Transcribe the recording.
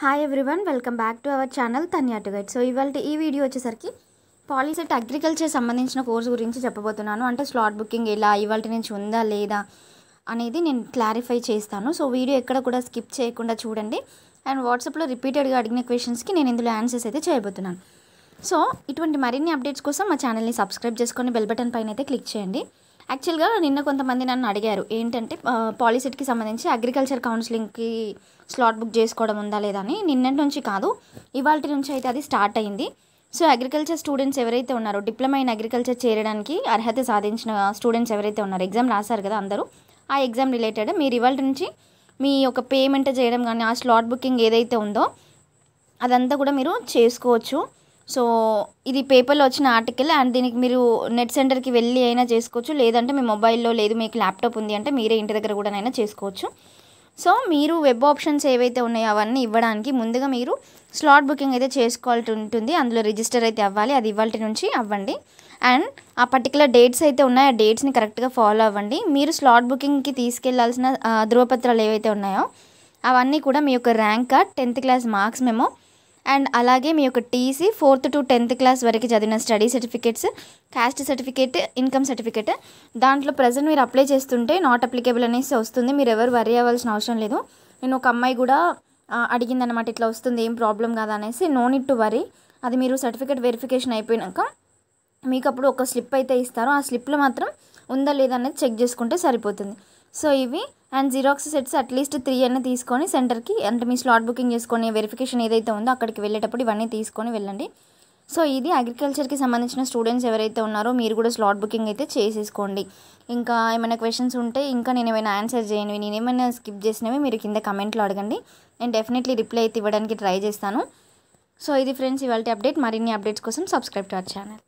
hi everyone welcome back to our channel Tanya to guide so ఇవాళ ఈ video వచ్చేసరికి POLYCET agriculture సంబంధించిన course గురించి చెప్పబోతున్నాను అంటే స్లాట్ బుకింగ్ ఎలా ఇవాళ నుంచి ఉందా లేదా అనేది నేను క్లారిఫై చేస్తాను సో వీడియో ఎక్కడ కూడా స్కిప్ చేయకుండా చూడండి అండ్ వాట్సాప్లో రిపీటెడ్గా అడిగిన క్వశ్చన్స్కి నేను ఇందులో ఆన్సర్స్ అయితే చేయబోతున్నాను సో ఇటువంటి మరిన్ని అప్డేట్స్ కోసం మా ఛానల్ని సబ్స్క్రైబ్ చేసుకొని బెల్ బటన్ పైన అయితే క్లిక్ చేయండి యాక్చువల్గా నిన్న కొంతమంది నన్ను అడిగారు ఏంటంటే పాలిసెట్కి సంబంధించి అగ్రికల్చర్ కౌన్సిలింగ్కి స్లాట్ బుక్ చేసుకోవడం ఉందా లేదా అని నిన్నటి నుంచి కాదు ఇవాళ నుంచి అయితే అది స్టార్ట్ అయింది సో అగ్రికల్చర్ స్టూడెంట్స్ ఎవరైతే ఉన్నారో డిప్లొమా ఇన్ అగ్రికల్చర్ చేరడానికి అర్హత సాధించిన స్టూడెంట్స్ ఎవరైతే ఉన్నారో ఎగ్జామ్ రాశారు కదా అందరూ ఆ ఎగ్జామ్ రిలేటెడ్ మీరు ఇవాళ నుంచి మీ యొక్క పేమెంట్ చేయడం కానీ ఆ స్లాట్ బుకింగ్ ఏదైతే ఉందో అదంతా కూడా మీరు చేసుకోవచ్చు సో ఇది పేపర్లో వచ్చిన ఆర్టికల్ అండ్ దీనికి మీరు నెట్ సెంటర్కి వెళ్ళి అయినా చేసుకోవచ్చు లేదంటే మీ మొబైల్లో లేదు మీకు ల్యాప్టాప్ ఉంది అంటే మీరే ఇంటి దగ్గర కూడానైనా చేసుకోవచ్చు సో మీరు వెబ్ ఆప్షన్స్ ఏవైతే ఉన్నాయో అవన్నీ ఇవ్వడానికి ముందుగా మీరు స్లాట్ బుకింగ్ అయితే చేసుకోవాల్సి ఉంటుంది అందులో రిజిస్టర్ అయితే అవ్వాలి అది ఇవ్వాల్టి నుంచి అవ్వండి అండ్ ఆ పర్టికులర్ డేట్స్ అయితే ఉన్నాయో ఆ డేట్స్ని కరెక్ట్గా ఫాలో అవ్వండి మీరు స్లాట్ బుకింగ్కి తీసుకెళ్లాల్సిన ధృవపత్రాలు ఏవైతే ఉన్నాయో అవన్నీ కూడా మీ యొక్క rank card tenth class marks మేము అండ్ అలాగే మీ యొక్క TC fourth to tenth class వరకు చదివిన study certificates caste certificate income certificate దాంట్లో ప్రజెంట్ మీరు అప్లై చేస్తుంటే నాట్ అప్లికేబుల్ అనేసి వస్తుంది మీరు ఎవరు వరి అవ్వాల్సిన అవసరం లేదు నేను ఒక అమ్మాయి కూడా అడిగిందనమాట ఇట్లా వస్తుంది ఏం ప్రాబ్లం కాదు అనేసి నో నిట్ టు వరీ అది మీరు సర్టిఫికేట్ వెరిఫికేషన్ అయిపోయినాక మీకు అప్పుడు ఒక స్లిప్ అయితే ఇస్తారు ఆ స్లిప్లో మాత్రం ఉందా లేదా అనేది చెక్ చేసుకుంటే సరిపోతుంది సో ఇవి and xerox sets at least three అన్న తీసుకొని సెంటర్కి అంటే మీ స్లాట్ బుకింగ్ చేసుకొని వెరిఫికేషన్ ఏదైతే ఉందో అక్కడికి వెళ్ళేటప్పుడు ఇవన్నీ తీసుకొని వెళ్ళండి సో ఇది అగ్రికల్చర్కి సంబంధించిన స్టూడెంట్స్ ఎవరైతే ఉన్నారో మీరు కూడా స్లాట్ బుకింగ్ అయితే చేసేసుకోండి ఇంకా ఏమైనా క్వశ్చన్స్ ఉంటే ఇంకా నేను ఏమైనా ఆన్సర్ చేయనివి నేను ఏమైనా స్కిప్ చేసినవి మీరు కింద కమెంట్లో అడగండి నేను డెఫినెట్లీ రిప్లై అయితే ఇవ్వడానికి ట్రై చేస్తాను సో ఇది ఫ్రెండ్స్ ఇవాళ అప్డేట్ మరిన్ని అప్డేట్స్ కోసం సబ్స్క్రైబ్ టు అవర్ ఛానల్